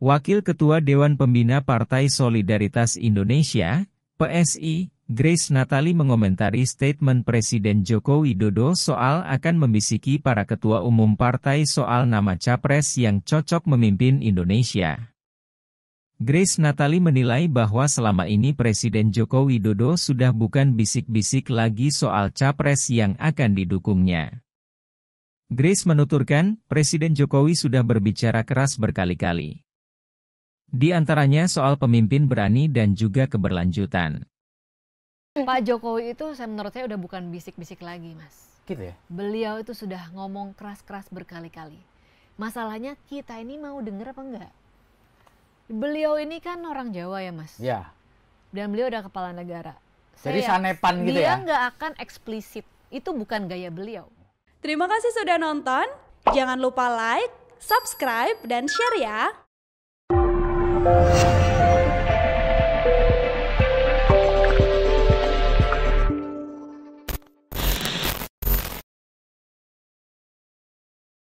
Wakil Ketua Dewan Pembina Partai Solidaritas Indonesia, PSI, Grace Natali mengomentari statement Presiden Joko Widodo soal akan membisiki para ketua umum partai soal nama capres yang cocok memimpin Indonesia. Grace Natali menilai bahwa selama ini Presiden Joko Widodo sudah bukan bisik-bisik lagi soal capres yang akan didukungnya. Grace menuturkan, Presiden Jokowi sudah berbicara keras berkali-kali. Di antaranya soal pemimpin berani dan juga keberlanjutan. Pak Jokowi itu saya menurut saya udah bukan bisik-bisik lagi, Mas. Gitu ya. Beliau itu sudah ngomong keras-keras berkali-kali. Masalahnya kita ini mau denger apa enggak? Beliau ini kan orang Jawa ya, Mas. Ya. Dan beliau udah kepala negara. Saya Jadi sanepan gitu ya. Dia nggak akan eksplisit. Itu bukan gaya beliau. Terima kasih sudah nonton. Jangan lupa like, subscribe, dan share ya. Música